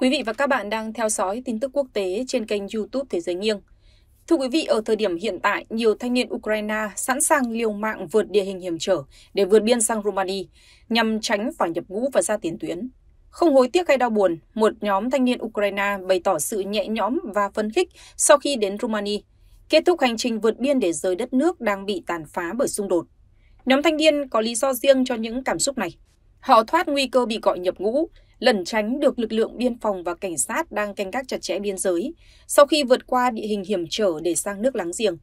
Quý vị và các bạn đang theo dõi tin tức quốc tế trên kênh YouTube Thế giới nghiêng. Thưa quý vị, ở thời điểm hiện tại, nhiều thanh niên Ukraine sẵn sàng liều mạng vượt địa hình hiểm trở để vượt biên sang Romania nhằm tránh phải nhập ngũ và ra tiền tuyến. Không hối tiếc hay đau buồn, một nhóm thanh niên Ukraine bày tỏ sự nhẹ nhõm và phấn khích sau khi đến Romania, kết thúc hành trình vượt biên để rời đất nước đang bị tàn phá bởi xung đột. Nhóm thanh niên có lý do riêng cho những cảm xúc này. Họ thoát nguy cơ bị gọi nhập ngũ, lẩn tránh được lực lượng biên phòng và cảnh sát đang canh gác chặt chẽ biên giới sau khi vượt qua địa hình hiểm trở để sang nước láng giềng.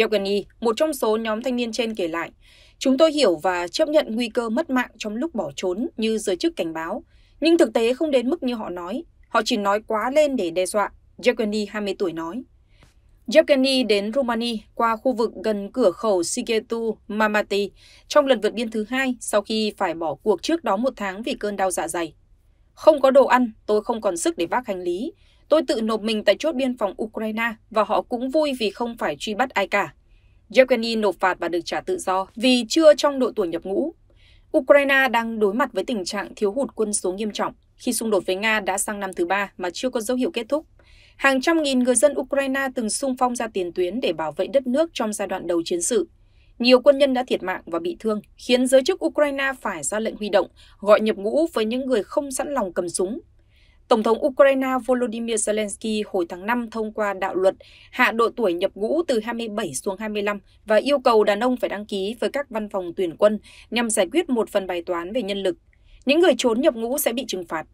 Yogani, một trong số nhóm thanh niên trên kể lại, chúng tôi hiểu và chấp nhận nguy cơ mất mạng trong lúc bỏ trốn như giới chức cảnh báo, nhưng thực tế không đến mức như họ nói, họ chỉ nói quá lên để đe dọa, Yogani 20 tuổi nói. Yevgeny đến Romania qua khu vực gần cửa khẩu Sigetu Mamati trong lần vượt biên thứ hai sau khi phải bỏ cuộc trước đó một tháng vì cơn đau dạ dày. Không có đồ ăn, tôi không còn sức để vác hành lý. Tôi tự nộp mình tại chốt biên phòng Ukraine và họ cũng vui vì không phải truy bắt ai cả. Yevgeny nộp phạt và được trả tự do vì chưa trong độ tuổi nhập ngũ. Ukraine đang đối mặt với tình trạng thiếu hụt quân số nghiêm trọng khi xung đột với Nga đã sang năm thứ ba mà chưa có dấu hiệu kết thúc. Hàng trăm nghìn người dân Ukraine từng sung phong ra tiền tuyến để bảo vệ đất nước trong giai đoạn đầu chiến sự. Nhiều quân nhân đã thiệt mạng và bị thương, khiến giới chức Ukraine phải ra lệnh huy động, gọi nhập ngũ với những người không sẵn lòng cầm súng. Tổng thống Ukraine Volodymyr Zelensky hồi tháng 5 thông qua đạo luật hạ độ tuổi nhập ngũ từ 27 xuống 25 và yêu cầu đàn ông phải đăng ký với các văn phòng tuyển quân nhằm giải quyết một phần bài toán về nhân lực. Những người trốn nhập ngũ sẽ bị trừng phạt.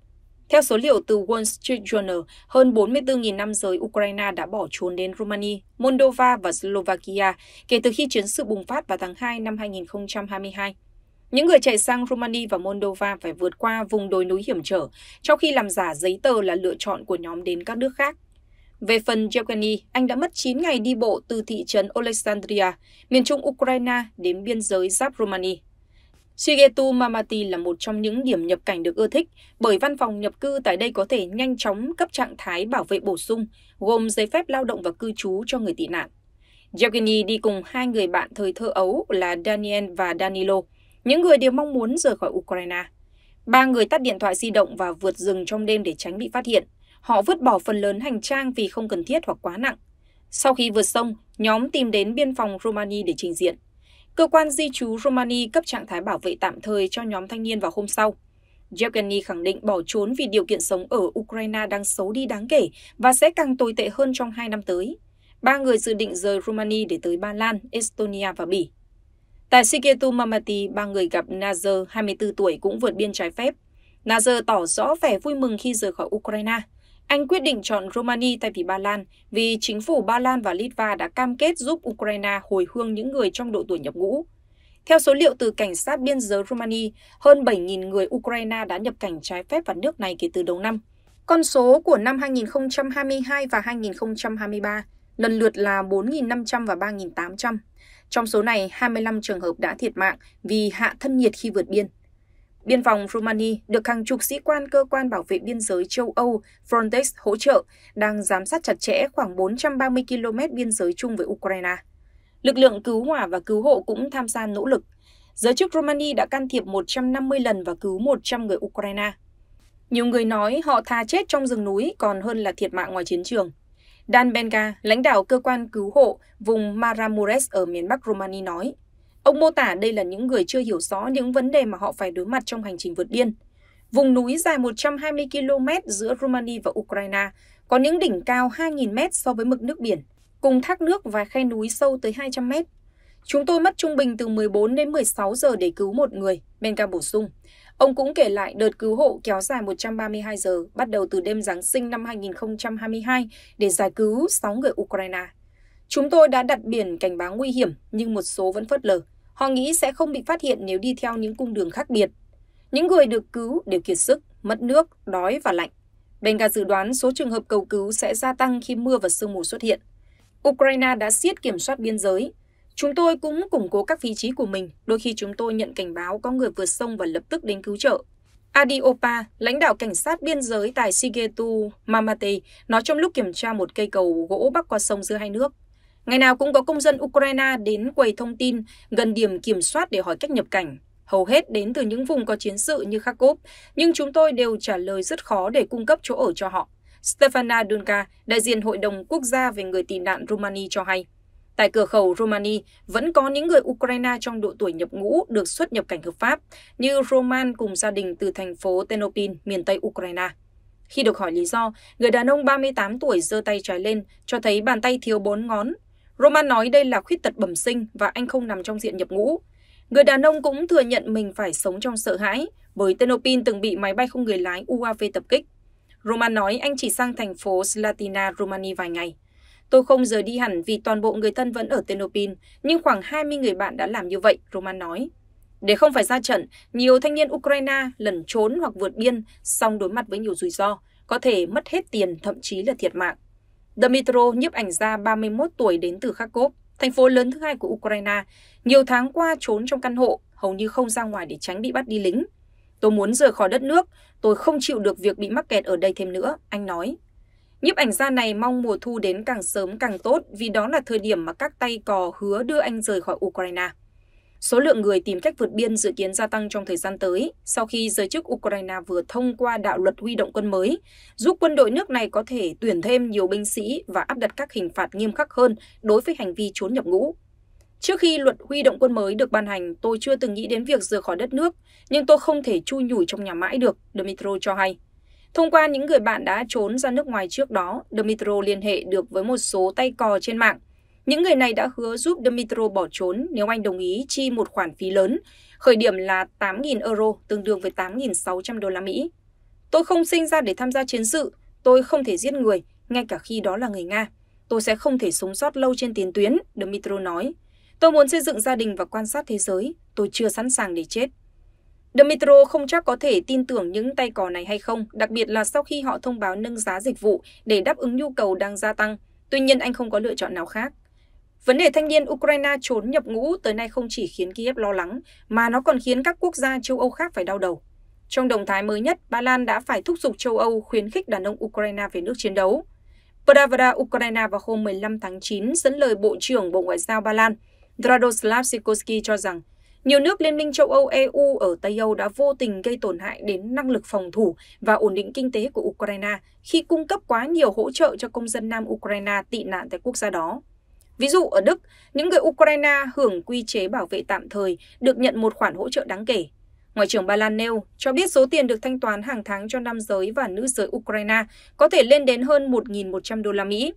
Theo số liệu từ Wall Street Journal, hơn 44.000 nam giới Ukraine đã bỏ trốn đến Romania, Moldova và Slovakia kể từ khi chiến sự bùng phát vào tháng 2 năm 2022. Những người chạy sang Romania và Moldova phải vượt qua vùng đồi núi hiểm trở, trong khi làm giả giấy tờ là lựa chọn của nhóm đến các nước khác. Về phần Yevgeny, anh đã mất 9 ngày đi bộ từ thị trấn Alexandria, miền trung Ukraine đến biên giới giáp Romania shigetu mamati là một trong những điểm nhập cảnh được ưa thích bởi văn phòng nhập cư tại đây có thể nhanh chóng cấp trạng thái bảo vệ bổ sung gồm giấy phép lao động và cư trú cho người tị nạn Yevgeny đi cùng hai người bạn thời thơ ấu là Daniel và Danilo, những người đều mong muốn rời khỏi Ukraine. Ba người tắt điện thoại di động và vượt rừng trong đêm để tránh bị phát hiện. Họ vứt bỏ phần lớn hành trang vì không cần thiết hoặc quá nặng. Sau khi vượt sông, nhóm tìm đến biên phòng Romani để trình diện. Cơ quan di trú Romani cấp trạng thái bảo vệ tạm thời cho nhóm thanh niên vào hôm sau. Yevgeny khẳng định bỏ trốn vì điều kiện sống ở Ukraine đang xấu đi đáng kể và sẽ càng tồi tệ hơn trong hai năm tới. Ba người dự định rời Romani để tới Ba Lan, Estonia và Bỉ. Tại Siketu Mamati, ba người gặp Nazar, 24 tuổi, cũng vượt biên trái phép. Nazar tỏ rõ vẻ vui mừng khi rời khỏi Ukraine, anh quyết định chọn Romania thay vì Ba Lan vì chính phủ Ba Lan và Litva đã cam kết giúp Ukraine hồi hương những người trong độ tuổi nhập ngũ. Theo số liệu từ cảnh sát biên giới Romania, hơn 7.000 người Ukraine đã nhập cảnh trái phép vào nước này kể từ đầu năm. Con số của năm 2022 và 2023 lần lượt là 4.500 và 3.800. Trong số này, 25 trường hợp đã thiệt mạng vì hạ thân nhiệt khi vượt biên. Biên phòng Romania được hàng chục sĩ quan cơ quan bảo vệ biên giới châu Âu Frontex hỗ trợ đang giám sát chặt chẽ khoảng 430 km biên giới chung với Ukraine. Lực lượng cứu hỏa và cứu hộ cũng tham gia nỗ lực. Giới chức Romania đã can thiệp 150 lần và cứu 100 người Ukraine. Nhiều người nói họ tha chết trong rừng núi còn hơn là thiệt mạng ngoài chiến trường. Dan Benga, lãnh đạo cơ quan cứu hộ vùng Maramures ở miền Bắc Romania nói, Ông mô tả đây là những người chưa hiểu rõ những vấn đề mà họ phải đối mặt trong hành trình vượt biên. Vùng núi dài 120 km giữa Romania và Ukraine có những đỉnh cao 2.000 m so với mực nước biển, cùng thác nước và khe núi sâu tới 200 m. Chúng tôi mất trung bình từ 14 đến 16 giờ để cứu một người, Benga bổ sung. Ông cũng kể lại đợt cứu hộ kéo dài 132 giờ, bắt đầu từ đêm Giáng sinh năm 2022 để giải cứu 6 người Ukraine. Chúng tôi đã đặt biển cảnh báo nguy hiểm, nhưng một số vẫn phớt lờ. Họ nghĩ sẽ không bị phát hiện nếu đi theo những cung đường khác biệt. Những người được cứu đều kiệt sức, mất nước, đói và lạnh. Benga dự đoán số trường hợp cầu cứu sẽ gia tăng khi mưa và sương mù xuất hiện. Ukraine đã siết kiểm soát biên giới. Chúng tôi cũng củng cố các vị trí của mình, đôi khi chúng tôi nhận cảnh báo có người vượt sông và lập tức đến cứu trợ. Adiopa, lãnh đạo cảnh sát biên giới tại Sigetu Mamate, nói trong lúc kiểm tra một cây cầu gỗ bắc qua sông giữa hai nước. Ngày nào cũng có công dân Ukraine đến quầy thông tin gần điểm kiểm soát để hỏi cách nhập cảnh. Hầu hết đến từ những vùng có chiến sự như Kharkov, nhưng chúng tôi đều trả lời rất khó để cung cấp chỗ ở cho họ. Stefana Dunca, đại diện Hội đồng Quốc gia về người tị nạn Romania cho hay. Tại cửa khẩu Romania vẫn có những người Ukraine trong độ tuổi nhập ngũ được xuất nhập cảnh hợp pháp, như Roman cùng gia đình từ thành phố Tenopin, miền Tây Ukraine. Khi được hỏi lý do, người đàn ông 38 tuổi giơ tay trái lên, cho thấy bàn tay thiếu bốn ngón Roman nói đây là khuyết tật bẩm sinh và anh không nằm trong diện nhập ngũ. Người đàn ông cũng thừa nhận mình phải sống trong sợ hãi bởi Tenopin từng bị máy bay không người lái UAV tập kích. Roman nói anh chỉ sang thành phố Slatina, Romani vài ngày. Tôi không rời đi hẳn vì toàn bộ người thân vẫn ở Tenopin, nhưng khoảng 20 người bạn đã làm như vậy, Roman nói. Để không phải ra trận, nhiều thanh niên Ukraine lẩn trốn hoặc vượt biên, song đối mặt với nhiều rủi ro, có thể mất hết tiền, thậm chí là thiệt mạng. Dmitro nhiếp ảnh gia 31 tuổi đến từ Kharkov, thành phố lớn thứ hai của Ukraine, nhiều tháng qua trốn trong căn hộ, hầu như không ra ngoài để tránh bị bắt đi lính. Tôi muốn rời khỏi đất nước, tôi không chịu được việc bị mắc kẹt ở đây thêm nữa, anh nói. Nhiếp ảnh gia này mong mùa thu đến càng sớm càng tốt vì đó là thời điểm mà các tay cò hứa đưa anh rời khỏi Ukraine. Số lượng người tìm cách vượt biên dự kiến gia tăng trong thời gian tới sau khi giới chức Ukraine vừa thông qua đạo luật huy động quân mới, giúp quân đội nước này có thể tuyển thêm nhiều binh sĩ và áp đặt các hình phạt nghiêm khắc hơn đối với hành vi trốn nhập ngũ. Trước khi luật huy động quân mới được ban hành, tôi chưa từng nghĩ đến việc rời khỏi đất nước, nhưng tôi không thể chui nhủi trong nhà mãi được, Dmitro cho hay. Thông qua những người bạn đã trốn ra nước ngoài trước đó, Dmitro liên hệ được với một số tay cò trên mạng – những người này đã hứa giúp Dmitro bỏ trốn nếu anh đồng ý chi một khoản phí lớn, khởi điểm là 8.000 euro, tương đương với 8.600 đô la Mỹ. Tôi không sinh ra để tham gia chiến sự, tôi không thể giết người, ngay cả khi đó là người Nga. Tôi sẽ không thể sống sót lâu trên tiền tuyến, Dmitro nói. Tôi muốn xây dựng gia đình và quan sát thế giới, tôi chưa sẵn sàng để chết. Dmitro không chắc có thể tin tưởng những tay cò này hay không, đặc biệt là sau khi họ thông báo nâng giá dịch vụ để đáp ứng nhu cầu đang gia tăng. Tuy nhiên anh không có lựa chọn nào khác. Vấn đề thanh niên Ukraine trốn nhập ngũ tới nay không chỉ khiến Kiev lo lắng, mà nó còn khiến các quốc gia châu Âu khác phải đau đầu. Trong động thái mới nhất, Ba Lan đã phải thúc giục châu Âu khuyến khích đàn ông Ukraine về nước chiến đấu. Pravda Ukraine vào hôm 15 tháng 9 dẫn lời Bộ trưởng Bộ Ngoại giao Ba Lan Radoslav Sikorski cho rằng nhiều nước Liên minh châu Âu EU ở Tây Âu đã vô tình gây tổn hại đến năng lực phòng thủ và ổn định kinh tế của Ukraine khi cung cấp quá nhiều hỗ trợ cho công dân Nam Ukraine tị nạn tại quốc gia đó. Ví dụ ở Đức, những người Ukraine hưởng quy chế bảo vệ tạm thời được nhận một khoản hỗ trợ đáng kể. Ngoại trưởng Ba Lan nêu cho biết số tiền được thanh toán hàng tháng cho nam giới và nữ giới Ukraine có thể lên đến hơn 1.100 đô la Mỹ.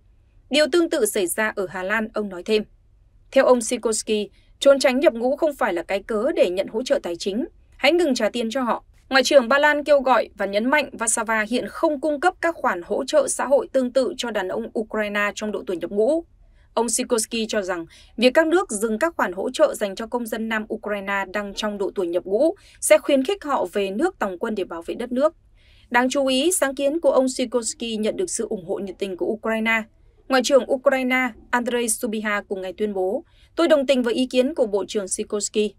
Điều tương tự xảy ra ở Hà Lan, ông nói thêm. Theo ông Sikorsky, trốn tránh nhập ngũ không phải là cái cớ để nhận hỗ trợ tài chính. Hãy ngừng trả tiền cho họ. Ngoại trưởng Ba Lan kêu gọi và nhấn mạnh Warsaw hiện không cung cấp các khoản hỗ trợ xã hội tương tự cho đàn ông Ukraine trong độ tuổi nhập ngũ. Ông Sikorsky cho rằng việc các nước dừng các khoản hỗ trợ dành cho công dân Nam Ukraine đang trong độ tuổi nhập ngũ sẽ khuyến khích họ về nước tòng quân để bảo vệ đất nước. Đáng chú ý, sáng kiến của ông Sikorsky nhận được sự ủng hộ nhiệt tình của Ukraine. Ngoại trưởng Ukraine Andrei Subiha cùng ngày tuyên bố, tôi đồng tình với ý kiến của Bộ trưởng Sikorsky.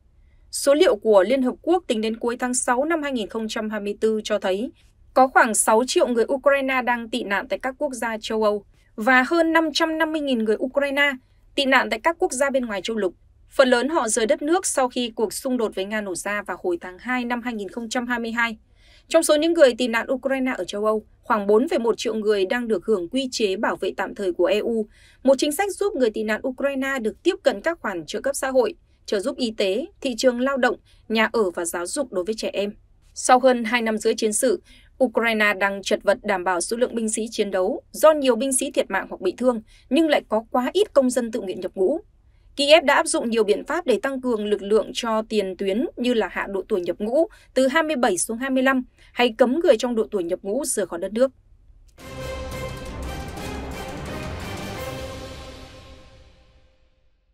Số liệu của Liên Hợp Quốc tính đến cuối tháng 6 năm 2024 cho thấy có khoảng 6 triệu người Ukraine đang tị nạn tại các quốc gia châu Âu và hơn 550.000 người Ukraine tị nạn tại các quốc gia bên ngoài châu lục. Phần lớn họ rời đất nước sau khi cuộc xung đột với Nga nổ ra vào hồi tháng 2 năm 2022. Trong số những người tị nạn Ukraine ở châu Âu, khoảng 4,1 triệu người đang được hưởng quy chế bảo vệ tạm thời của EU, một chính sách giúp người tị nạn Ukraine được tiếp cận các khoản trợ cấp xã hội, trợ giúp y tế, thị trường lao động, nhà ở và giáo dục đối với trẻ em. Sau hơn 2 năm rưỡi chiến sự, Ukraine đang chật vật đảm bảo số lượng binh sĩ chiến đấu do nhiều binh sĩ thiệt mạng hoặc bị thương, nhưng lại có quá ít công dân tự nguyện nhập ngũ. Kiev đã áp dụng nhiều biện pháp để tăng cường lực lượng cho tiền tuyến như là hạ độ tuổi nhập ngũ từ 27 xuống 25 hay cấm người trong độ tuổi nhập ngũ rời khỏi đất nước.